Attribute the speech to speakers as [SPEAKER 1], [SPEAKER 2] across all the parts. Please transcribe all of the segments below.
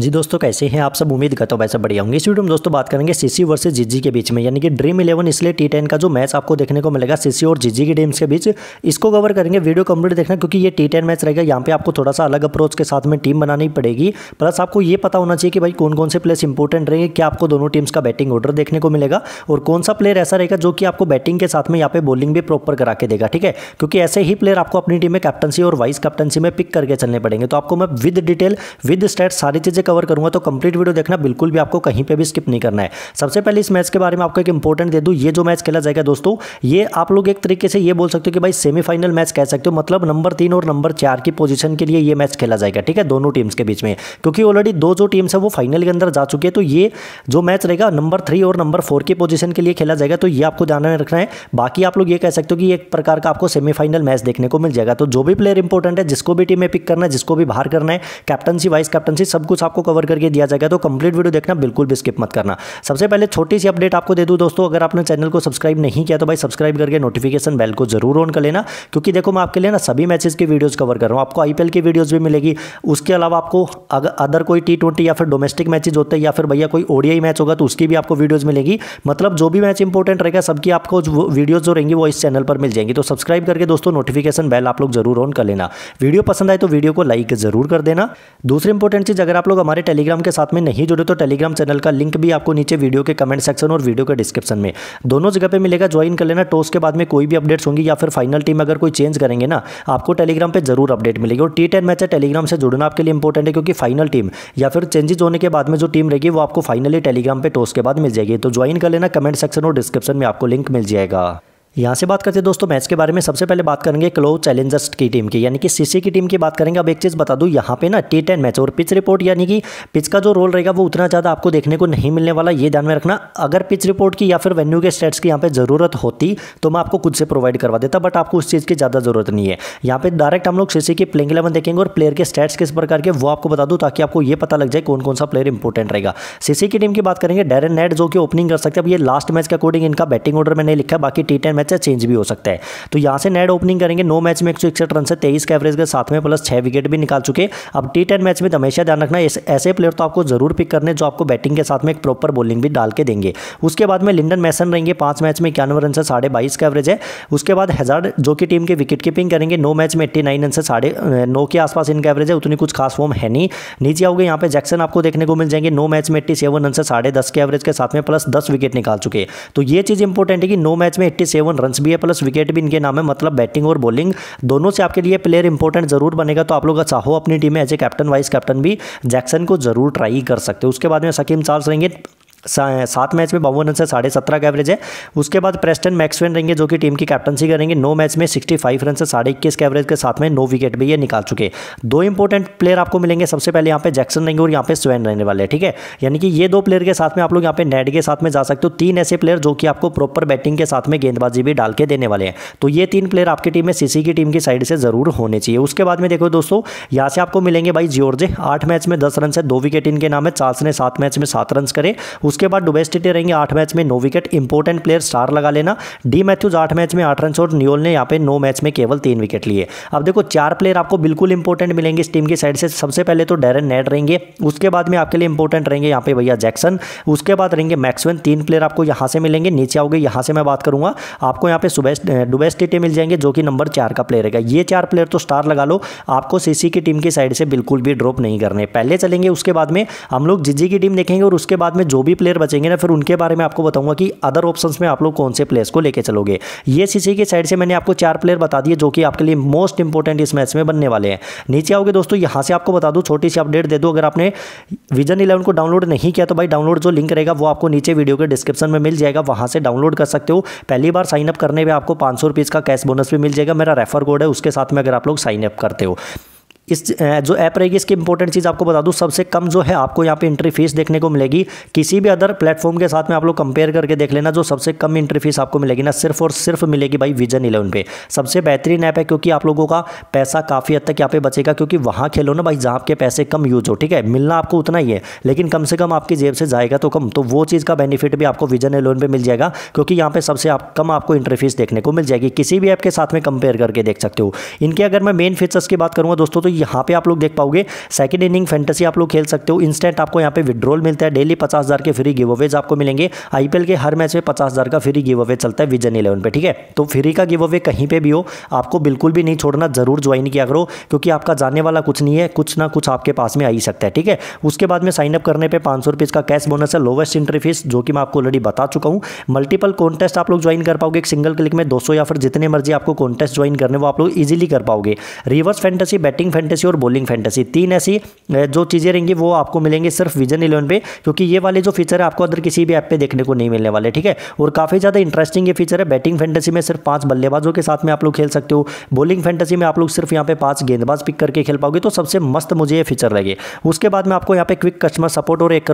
[SPEAKER 1] जी दोस्तों कैसे हैं आप सब उम्मीद करता हूँ वैसे बढ़िया होंगे इस वीडियो में दोस्तों बात करेंगे सीसी वर्सेस जीजी के बीच में यानी कि ड्रीम इलेवन इसलिए टी टेन का जो मैच आपको देखने को मिलेगा सीसी और जीजी की टीम्स के बीच इसको कवर करेंगे वीडियो कंप्लीट देखना क्योंकि ये टी टेन मैच रहेगा यहाँ पे आपको थोड़ा सा अलग अप्रोच के साथ में टीम बनानी पड़ेगी प्लस आपको ये पता होना चाहिए कि भाई कौन कौन से प्लेस इंपॉर्टेंट रहेंगे क्या आपको दोनों टीम्स का बैटिंग ऑर्डर देखने को मिलेगा और कौन सा प्लेयर ऐसा रहेगा जो कि आपको बैटिंग के साथ में यहाँ पे बॉलिंग भी प्रॉपर करा के देगा ठीक है क्योंकि ऐसे ही प्लेयर आपको अपनी टीम में कैप्टनसी और वाइस कैप्टनसी में पिक करके चलने पड़ेंगे तो आपको मैं विद डिटेल विद स्टेट सारी चीजें कवर करूंगा तो कंप्लीट वीडियो देखना बिल्कुल भी आपको कहीं पर भी स्किप नहीं करना है सबसे पहले इस मैच के बारे में आपको एक इंपॉर्टेंट दे दूँ ये जो मैच खेला जाएगा दोस्तों ये आप लोग एक तरीके से ये बोल सकते हो कि भाई सेमीफाइनल मैच कह सकते हो मतलब नंबर तीन और नंबर चार की पोजीशन के लिए ये मैच खेला जाएगा ठीक है दोनों टीम्स के बीच में क्योंकि ऑलरेडी दो जो टीम्स है वो फाइनल के अंदर जा चुकी है तो ये जो मैच रहेगा नंबर थ्री और नंबर फोर की पोजिशन के लिए खेला जाएगा तो ये आपको ध्यान में रखना है बाकी आप लोग ये कह सकते हो कि एक प्रकार का आपको सेमीफाइनल मैच देखने को मिल जाएगा तो जो भी प्लेयर इंपॉर्टेंट है जिसको भी टीम में पिक करना है जिसको भी बाहर करना है कैप्टनसी वाइस कैप्टनसी सब कुछ आप आपको कवर करके दिया जाएगा तो कंप्लीट वीडियो देखना बिल्कुल भी स्किप मत करना सबसे पहले छोटी सी अपडेट आपको दे दूँ दोस्तों अगर आपने चैनल को सब्सक्राइब नहीं किया तो भाई सब्सक्राइब करके नोटिफिकेशन बेल को जरूर ऑन कर लेना क्योंकि देखो मैं आपके लिए ना सभी मैचेस की वीडियोज़ कवर कर रहा हूँ आपको आई की वीडियोज़ भी मिलेगी उसके अलावा आपको अदर कोई टी या फिर डोमेस्टिक मैचेज होते हैं या फिर भैया कोई ओडीआई मैच होगा तो उसकी भी आपको वीडियोज़ मिलेगी मतलब जो भी मैच इंपॉर्टेंट रहेगा सबकी आपको वीडियोज़ जो रहेंगी वो इस चैनल पर मिल जाएंगी तो सब्सक्राइब करके दोस्तों नोटिफिकेशन बेल आप लोग जरूर ऑन कर लेना वीडियो पसंद आए तो वीडियो को लाइक जरूर कर देना दूसरी इंपॉर्टेंट चीज़ अगर आप लोग हमारे टेलीग्राम के साथ में नहीं जुड़े तो टेलीग्राम चैनल का लिंक भी आपको नीचे वीडियो के कमेंट सेक्शन और वीडियो के डिस्क्रिप्शन में दोनों जगह पर मिलेगा ज्वाइन कर लेना टोस के बाद में कोई भी अपडेट्स होंगी या फिर फाइनल टीम अगर कोई चेंज करेंगे ना आपको टेलीग्राम पर जरूर अपडेट मिलेगी और टी टेन मैच है टेलीग्राम से जुड़ना आपके लिए इंपॉर्टेंट है क्योंकि फाइनल टीम या फिर चेंजेज होने के बाद में जो टीम रहेगी वो आपको फाइनली टेलीग्राम पर टोस के बाद मिल जाएगी तो ज्वाइन कर लेना कमेंट सेक्शन और डिस्क्रिप्शन में आपको लिंक मिल जाएगा यहाँ से बात करते हैं दोस्तों मैच के बारे में सबसे पहले बात करेंगे क्लो चैलेंजर्स की टीम की यानी कि सीसी की टीम की बात करेंगे अब एक चीज़ बता दूँ यहाँ पे ना टी टेन मैच और पिच रिपोर्ट यानी कि पिच का जो रोल रहेगा वो उतना ज़्यादा आपको देखने को नहीं मिलने वाला ये ध्यान में रखना अगर पिच रिपोर्ट की या फिर वेन्यू के स्टेट्स की यहाँ पर ज़रूरत होती तो मैं आपको खुद से प्रोवाइड करवा देता बट आपको उस चीज़ की ज़्यादा ज़रूरत नहीं है यहाँ पर डायरेक्ट हम लोग सीसी की प्लेइंग इलेवन देखेंगे और प्लेयर के स्टेट्स किस प्रकार के वो आपको बता दूँ ताकि आपको ये पता लग जाए कौन कौन सा प्लेयर इंपॉर्टेंट रहेगा सीसी की टीम की बात करेंगे डायरेक्ट नेट जो कि ओपनिंग कर सकते हैं अब ये लास्ट मैच के अकॉर्डिंग इनका बैटिंग ऑर्डर मैंने लिखा बाकी टी टेन मैच है चेंज भी हो सकता है तो यहाँ से नेट ओपनिंग करेंगे नौ मैच में एक सौ इकसठ रन से तेईस का एवरेज के साथ में प्लस छः विकेट भी निकाल चुके अब टी टेन मैच में तो हमेशा ध्यान रखना ऐसे प्लेयर तो आपको जरूर पिक करने जो आपको बैटिंग के साथ में एक प्रॉपर बॉलिंग भी डाल के देंगे उसके बाद में लिंडन मैसन रहेंगे पाँच मैच में इक्यानवे रन से साढ़े बाईस का एवरेज है उसके बाद हजार जो कि टीम के विकेट कीपिंग करेंगे नौ मैच में एट्टी नाइन रन से साढ़े नौ के आसपास इनका एवरेज है उतनी कुछ खास फॉर्म है नहीं नीचे आओगे यहाँ पे जैक्सन आपको देखने को मिल जाएंगे नौ मैच में एट्टी सेवन रन से साढ़े दस के एवरेज के साथ में प्लस दस विकेट निकाल चुके तो ये चीज़ इंपॉर्टेंट है कि नौ मैच में एट्टी इलेवन रन भी है प्लस विकेट भी इनके नाम है मतलब बैटिंग और बॉलिंग दोनों से आपके लिए प्लेयर इंपॉर्टेंट जरूर बनेगा तो आप लोग चाहो अपनी टीम में as a captain vice captain भी जैक्सन को जरूर ट्राई कर सकते हो उसके बाद में सकीम चार्ल्स रहेंगे सात मैच में बावन रन से साढ़े सत्रह का एवरेज है उसके बाद प्रेस्टन मैक्सवेन रहेंगे जो कि टीम की कैप्टनसी करेंगे नौ मैच में सिक्सटी फाइव रन से साढ़े इक्कीस के एवरेज के साथ में नौ विकेट भी ये निकाल चुके दो इंपॉर्टेंट प्लेयर आपको मिलेंगे सबसे पहले यहाँ पे जैक्सन रहेंगे और यहाँ पे स्वेन रहने वाले ठीक है यानी कि ये दो प्लेयर के साथ में आप लोग यहाँ पे नेट के साथ में जा सकते हो तीन ऐसे प्लेयर जो कि आपको प्रॉपर बैटिंग के साथ में गेंदबाजी भी डाल के देने वाले हैं तो ये तीन प्लेयर आपकी टीम में सीसी की टीम की साइड से जरूर होने चाहिए उसके बाद में देखो दोस्तों यहाँ से आपको मिलेंगे भाई जियोर्जे आठ मैच में दस रन से दो विकेट इनके नाम है चार्ल्स ने सात मैच में सात रन करे उसके बाद डुबेस्टिटे रहेंगे आठ मैच में नौ विकेट इंपॉर्टेंट प्लेयर स्टार लगा लेना डी मैथ्यूज आठ मैच में आठ रन और न्योल ने यहाँ पे नौ मैच में केवल तीन विकेट लिए अब देखो चार प्लेयर आपको बिल्कुल इंपॉर्टेंट मिलेंगे इस टीम की साइड से सबसे पहले तो डेरन नेट रहेंगे उसके बाद में आपके लिए इंपॉर्टेंट रहेंगे यहाँ पे भैया जैक्सन उसके बाद रहेंगे मैक्सवेन तीन प्लेयर आपको यहाँ से मिलेंगे नीचे आओगे यहाँ से मैं बात करूंगा आपको यहाँ पे सुबेस्ट डुबेस्टिटे मिल जाएंगे जो कि नंबर चार का प्लेयर रहेगा ये चार प्लेयर तो स्टार लगा लो आपको सीसी की टीम की साइड से बिल्कुल भी ड्रॉप नहीं करने पहले चलेंगे उसके बाद में हम लोग जिजी की टीम देखेंगे और उसके बाद में जो भी प्लेयर बचेंगे ना फिर उनके बारे में आपको बताऊंगा कि अदर ऑप्शन में आप लोग कौन से प्लेयर्स को लेकर चलोगे ये सीसी की साइड से मैंने आपको चार प्लेयर बता दिए जो कि आपके लिए मोस्ट इंपॉर्टेंट इस मैच में बनने वाले हैं नीचे आओगे दोस्तों यहाँ से आपको बता दूँ छोटी सी अपडेट दे दो अगर आपने विजन इलेवन को डाउनलोड नहीं किया तो भाई डाउनलोड जो लिंक रहेगा वो आपको नीचे वीडियो के डिस्क्रिप्शन में मिल जाएगा वहाँ से डाउनलोड कर सकते हो पहली बार साइनअप करने में आपको पाँच सौ का कैश बोनस भी मिल जाएगा मेरा रेफर कोड है उसके साथ में अगर आप लोग साइनअप करते हो इस जो ऐप रहेगी इसकी इंपॉर्टेंट चीज़ आपको बता दूँ सबसे कम जो है आपको यहाँ पे इंट्री फीस देखने को मिलेगी किसी भी अदर प्लेटफॉर्म के साथ में आप लोग कंपेयर करके देख लेना जो सबसे कम इंट्री फीस आपको मिलेगी ना सिर्फ और सिर्फ मिलेगी भाई विजन इलेवन पे सबसे बेहतरीन ऐप है क्योंकि आप लोगों का पैसा काफ़ी हद तक यहाँ पे बचेगा क्योंकि वहाँ खेलो ना भाई जहाँ आपके पैसे कम यूज हो ठीक है मिलना आपको उतना ही है लेकिन कम से कम आपकी जेब से जाएगा तो कम तो वो चीज़ का बेनिफिट भी आपको विजन इलेवन पर मिल जाएगा क्योंकि यहाँ पर सबसे आप कम आपको इंट्री फीस देखने को मिल जाएगी किसी भी ऐप के साथ में कंपेयर करके देख सकते हो इनके अगर मैं मेन फीचर्स की बात करूँगा दोस्तों तो यहाँ पे आप लोग देख पाओगे सेकंड इनिंग फैंटेसी आप लोग खेल सकते हो इंस्टेंट आपको यहाँ पे विड्रॉल मिलता है डेली पचास के फ्री गिव अवेज आपको मिलेंगे आईपीएल के हर मैच में पचास का फ्री गिव अवे चलता है विजन इलेवन पे ठीक है तो फ्री का गिव अवे कहीं पर भी हो आपको बिल्कुल भी नहीं छोड़ना जरूर ज्वाइन किया करो क्योंकि आपका जाने वाला कुछ नहीं है कुछ ना कुछ आपके पास में आ ही सकता है ठीक है उसके बाद में साइनअप करने पर पांच सौ का कैश बोनस है लोवेस्ट इंट्री फीस जो कि मैं आपको ऑलरेडी बता चुका हूँ मल्टीपल कॉन्टेस्ट आप लोग ज्वाइन कर पाओगे एक सिंगल क्लिक में 200 या फिर जितने मर्जी आपको कॉन्टेस्ट ज्वाइन करने वो आप लोग इजीली कर पाओगे रिवर्स फैंटेसी बैटिंग फैंटेसी और बॉलिंग फैंटेसी तीन ऐसी जो चीज़ें रहेंगी वो आपको मिलेंगे सिर्फ विजन इलेवन पे क्योंकि ये वाले जो फीचर है आपको अदर किसी भी ऐप पे देखने को नहीं मिलने वाले ठीक है और काफ़ी ज़्यादा इंटरेस्टिंग ये फीचर है बैटिंग फैंटेसी में सिर्फ पांच बल्लेबाजों के साथ में आप लोग खेल सकते हो बॉलिंग फैंटेसी में आप लोग सिर्फ यहाँ पे पाँच गेंदबाज पिक करके खेल पाओगे तो सबसे मस्त मुझे ये फीचर लगे उसके बाद में आपको यहाँ पे क्विक कस्टमर सपोर्ट और एक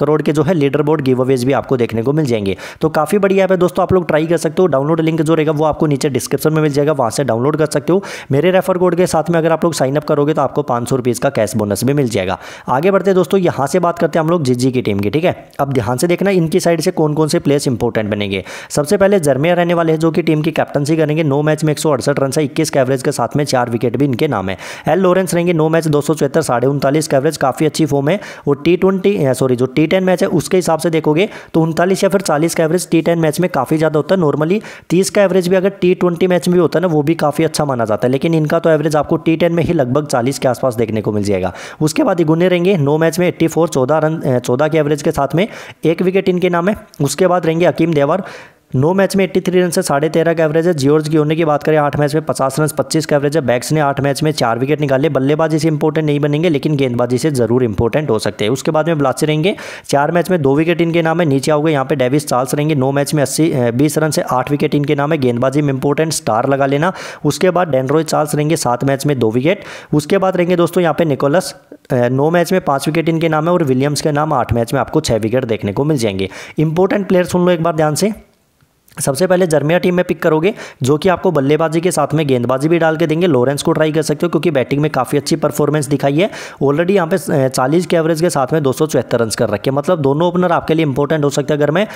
[SPEAKER 1] करोड़ के जो है लीडर बोर्ड गिव अवेज भी आपको देखने को मिल जाएंगे तो काफ़ी बढ़िया ऐप है दोस्तों आप लोग ट्राई कर सकते हो डाउनलोड लिंक जो रहेगा वो आपको नीचे डिस्क्रिप्शन में मिल जाएगा वहाँ से डाउनलोड कर सकते हो मेरे रेफर कोड के साथ में अगर आप लोग साइनअप करोगे तो आपको पाँच सौ का कैश बोनस भी मिल जाएगा आगे बढ़ते दोस्तों यहाँ से बात करते हैं हम लोग जीजी की टीम की ठीक है अब ध्यान से देखना इनकी साइड से कौन कौन से प्लेयर्स इंपॉर्टेंट बनेंगे सबसे पहले जर्मिया रहने वाले हैं जो कि टीम की कैप्टनसी करेंगे नौ मैच में एक रन से इक्कीस कैवरेज के साथ में चार विकेट भी इनके नाम है एल लॉरेंस रहेंगे नौ मैच दो सौ चौहत्तर साढ़े उनतालीस कैवरेज काफ़ी अच्छी फॉर्म है और टी ट्वेंटी सॉरी जो टी टेन मैच है उसके हिसाब से देखोगे तो उनतालीस या फिर चालीस का एवरेज टी टेन मैच में काफ़ी ज़्यादा होता है नॉर्मली तीस का एवरेज भी अगर टी ट्वेंटी मैच में भी होता है ना वो भी काफ़ी अच्छा माना जाता है लेकिन इनका तो एवरेज आपको टी टेन में ही लगभग लगभग चालीस के आसपास देखने को मिल जाएगा उसके बाद ये रहेंगे नौ मैच में एट्टी फोर रन चौदह के एवरेज के साथ में एक विकेट इनके नाम है उसके बाद रहेंगे अकीम देवर नौ मैच में 83 रन से साढ़े तेरह का एवरेज है जियोर्ज होने की बात करें आठ मैच में 50 रन 25 का एवरेज है बैक्स ने आठ मैच में चार विकेट निकाले बल्लेबाजी से इंपॉर्टेंट नहीं बनेंगे लेकिन गेंदबाजी से जरूर इंपॉर्टेंट हो सकते हैं उसके बाद में ब्लास्ट रहेंगे चार मैच में दो विकेट इनके नाम है नीचे आओगे यहाँ पे डेविस चार्ल्स रहेंगे नौ मैच में अस्सी बीस रन से आठ विकेट इनके नाम है गेंदबाजी में इंपॉर्टेंट स्टार लगा लेना उसके बाद डेनरोय चार्ल्स रहेंगे सात मैच में दो विकेट उसके बाद रहेंगे दोस्तों यहाँ पे निकोलस नौ मैच में पाँच विकेट इनके नाम है और विलियम्स के नाम आठ मैच में आपको छः विकेट देखने को मिल जाएंगे इंपॉर्टेंट प्लेयर सुन लो एक बार ध्यान से सबसे पहले जर्मिया टीम में पिक करोगे जो कि आपको बल्लेबाजी के साथ में गेंदबाजी भी डाल के देंगे लॉरेंस को ट्राई कर सकते हो क्योंकि बैटिंग में काफ़ी अच्छी परफॉर्मेंस दिखाई है ऑलरेडी यहाँ पे 40 के एवरेज के साथ में दो रन कर रखे मतलब दोनों ओपनर आपके लिए इंपॉर्टेंट हो सकता है अगर मैं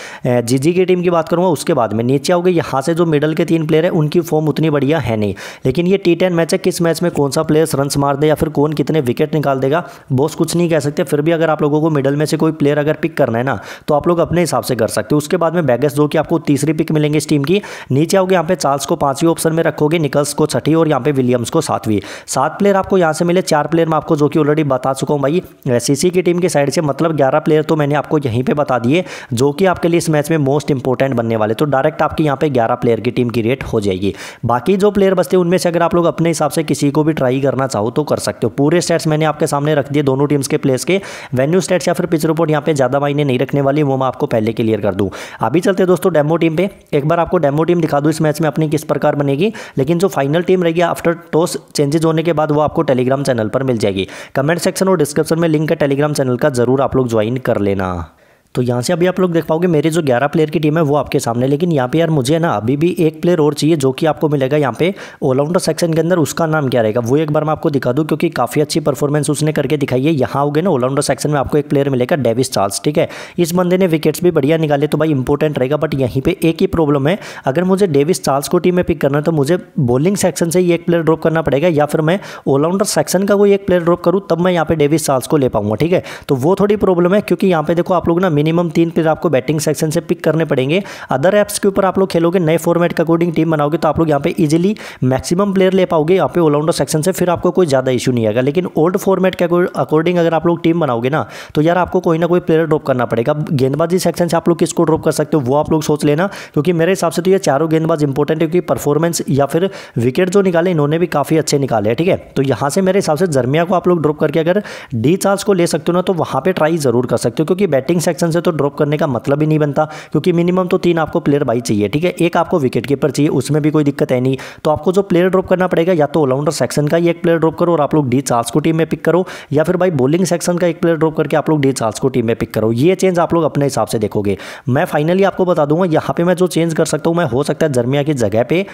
[SPEAKER 1] जीजी की टीम की बात करूँगा उसके बाद में नीचे आओगे यहाँ से जो मिडल के तीन प्लेयर है उनकी फॉर्म उतनी बढ़िया है नहीं लेकिन ये टी मैच है किस मैच में कौन सा प्लेयर्स रन मार दे या फिर कौन कितने विकेट निकाल देगा बॉस कुछ नहीं कह सकते फिर भी अगर आप लोगों को मिडल में से कोई प्लेयर अगर पिक करना है ना तो आप लोग अपने हिसाब से कर सकते हो उसके बाद में बैगस जो कि आपको तीसरी पिक मिलेंगे इस टीम की नीचे आओगे यहाँ पे चार्ल्स को पांचवी ऑप्शन में रखोगे निकल्स को छठी और यहाँ पे विलियम्स को सातवीं सात प्लेयर आपको यहाँ से मिले चार प्लेयर मैं आपको जो कि ऑलरेडी बता चुका हूँ भाई सीसी e की टीम की साइड से मतलब ग्यारह प्लेयर तो मैंने आपको यहीं पर बता दिए जो कि आपके लिए इस मैच में मोस्ट इंपॉर्टेंट बनने वाले तो डायरेक्ट आपकी यहाँ पे ग्यारह प्लेयर की टीम की रेट हो जाएगी बाकी जो प्लेयर बचते उनमें से अगर आप लोग अपने हिसाब से किसी को भी ट्राई करना चाहो तो कर सकते हो पूरे स्टेट्स मैंने आपके सामने रख दिए दोनों टीम्स के प्लेयर्स के वेन्यू स्टेट्स या फिर पिच रिपोर्ट यहाँ पे ज़्यादा मायने नहीं रखने वाली वो मैं आपको पहले क्लियर कर दूँ अभी चलते दोस्तों डेमो टीम पे एक बार आपको डेमो टीम दिखा दूँ इस मैच में अपनी किस प्रकार बनेगी लेकिन जो फाइनल टीम रहेगी आफ्टर टॉस चेंजेज होने के बाद वो आपको टेलीग्राम चैनल पर मिल जाएगी कमेंट सेक्शन और डिस्क्रिप्शन में लिंक है टेलीग्राम चैनल का जरूर आप लोग ज्वाइन कर लेना तो यहाँ से अभी आप लोग देख पाओगे मेरी जो ग्यारह प्लेयर की टीम है वो आपके सामने लेकिन यहाँ पे यार मुझे ना अभी भी एक प्लेयर और चाहिए जो कि आपको मिलेगा यहाँ पे ऑलराउंडर सेक्शन के अंदर उसका नाम क्या रहेगा वो एक बार मैं आपको दिखा दूँ क्योंकि काफ़ी अच्छी परफॉर्मेंस उसने करके दिखाई है यहाँ आओगे ना ऑलराउंडर सेक्शन में आपको एक प्लेयर मिलेगा डेविस चार्ल्स ठीक है इस बंदे ने विकेट्स भी बढ़िया निकाले तो भाई इंपॉर्टेंट रहेगा बट यहीं पर एक ही प्रॉब्लम है अगर मुझे डेविस चार्ल्स को टीम में पिक करना है तो मुझे बॉलिंग सेक्शन से ही एक प्लेयर ड्रॉप करना पड़ेगा या फिर मैं ऑलराउंडर सेक्शन का कोई एक प्लेयर ड्रॉप करूँ तब मैं यहाँ पे डेविस चार्ल्स को ले पाऊंगा ठीक है तो वो थोड़ी प्रॉब्लम है क्योंकि यहाँ पे देखो आप लोग ना मिनिमम तीन प्लेयर आपको बैटिंग सेक्शन से पिक करने पड़ेंगे अदर ऐप्स के ऊपर आप लोग खेलोगे नए फॉर्मेट के अकॉर्डिंग टीम बनाओगे तो आप लोग यहाँ पे इजिली मैक्सिमम प्लेयर ले पाओगे यहाँ पे ऑलराउंडर सेक्शन से फिर आपको कोई ज़्यादा इशू नहीं आएगा लेकिन ओल्ड फॉर्मेट के अकॉर्डिंग अगर आप लोग टीम बनाओगे ना तो यार आपको कोई ना कोई प्लेयर ड्रॉप करना पड़ेगा गेंदबाजी सेक्शन से आप लोग किसको ड्रॉप कर सकते हो वो आप लोग सोच लेना क्योंकि मेरे हिसाब से तो ये चारों गेंदबाज इंपॉर्टेंट है क्योंकि परफॉर्मेंस या फिर विकेट जो निकाले इन्होंने भी काफ़ी अच्छे निकाले हैं ठीक है तो यहाँ से मेरे हिसाब से जर्मिया को आप लोग ड्रॉप करके अगर डी चार्ज को ले सकते हो ना तो वहां पर ट्राई ज़रूर कर सकते हो क्योंकि बैटिंग सेक्शन से तो ड्रॉप करने का मतलब ही नहीं बनता क्योंकि मिनिमम तो तीन आपको प्लेयर बाई चाहिए ठीक है एक आपको विकेट कीपर चाहिए उसमें भी कोई दिक्कत है नहीं तो आपको जो प्लेयर ड्रॉप करना पड़ेगा या तो ऑलराउंडर सेक्शन का ही एक प्लेयर ड्रॉप करो और आप लोग डी चार्ल्स को टीम में पिक करो या फिर भाई बॉलिंग सेक्शन का एक प्लेयर ड्रॉप करके आप लोग डी चार्ल्स को टीम में पिक करो ये चेंज आप लोग अपने हिसाब से देखोगे मैं फाइनली आपको बता दूंगा यहाँ पे मैं जो चेंज कर सकता हूँ मैं हो सकता है जर्मिया की जगह पर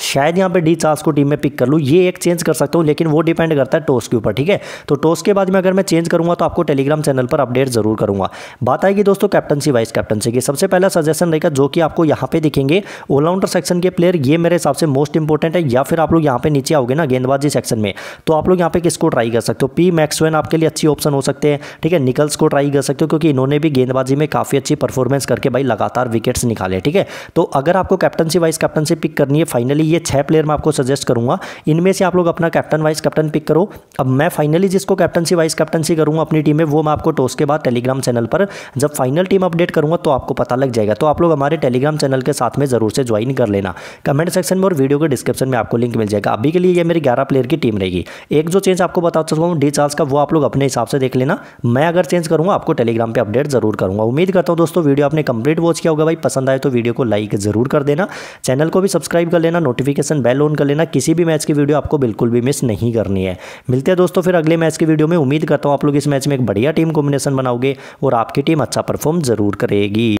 [SPEAKER 1] शायद यहाँ पे डी चार्ल्स को टीम में पिक कर लूँ ये एक चेंज कर सकता हूँ लेकिन वो डिपेंड करता है टॉस के ऊपर ठीक है तो टॉस के बाद में अगर मैं चेंज करूँगा तो आपको टेलीग्राम चैनल पर अपडेट जरूर करूँगा बात आएगी दोस्तों कैप्टनसी वाइस कैप्टनसी की सबसे पहला सजेशन रहेगा जो कि आपको यहाँ पे दिखेंगे ऑलराउंडर सेक्शन के प्लेयर ये मेरे हिसाब से मोस्ट इंपॉर्टेंट है या फिर आप लोग यहाँ पे नीचे आओगे ना गेंदबाजी सेक्शन में तो आप लोग यहाँ पे किसको ट्राई कर सकते हो पी मैक्सवेन आपके लिए अच्छी ऑप्शन हो सकते हैं ठीक है निकल्स को ट्राई कर सकते हो क्योंकि इन्होंने भी गेंदबाजी में काफ़ी अच्छी परफॉर्मेंस करके भाई लगातार विकेट्स निकाले ठीक है तो अगर आपको कैप्टनसी वाइस कैप्टनसी पिक करनी है फाइनल फाइनली ये छह प्लेयर मैं आपको सजेस्ट करूंगा इनमें से आप लोग अपना कैप्टन वाइस कैप्टन पिक करो अब मैं फाइनली जिसको कैप्टनसी वाइस कैप्टनसी करूंगा अपनी टीम में वो मैं आपको टोस के बाद टेलीग्राम चैनल पर जब फाइनल टीम अपडेट करूंगा तो आपको पता लग जाएगा तो आप लोग हमारे टेलीग्राम चैनल के साथ में ज़रूर से ज्वाइन कर लेना कमेंट सेक्शन में और वीडियो के डिस्क्रिप्शन में आपको लिंक मिल जाएगा अभी के लिए यह मेरी ग्यारह प्लेयर की टीम रहेगी एक जो चेंज आपको बता चुका हूँ डी चार्ज का वो आप लोग अपने हिसाब से देख लेना मैं अगर चेंज करूँगा आपको टेलीग्राम पर अपडेट ज़रूर करूंगा उम्मीद करता हूँ दोस्तों वीडियो आपने कंप्लीट वॉच किया होगा भाई पसंद आए तो वीडियो को लाइक ज़रूर कर देना चैनल को भी सब्सक्राइब कर लेना नोटिफिकेशन बेल ऑन कर लेना किसी भी मैच की वीडियो आपको बिल्कुल भी मिस नहीं करनी है मिलते हैं दोस्तों फिर अगले मैच की वीडियो में उम्मीद करता हूँ आप लोग इस मैच में एक बढ़िया टीम कॉम्बिनेशन बनाओगे और आपकी टीम अच्छा परफॉर्म जरूर करेगी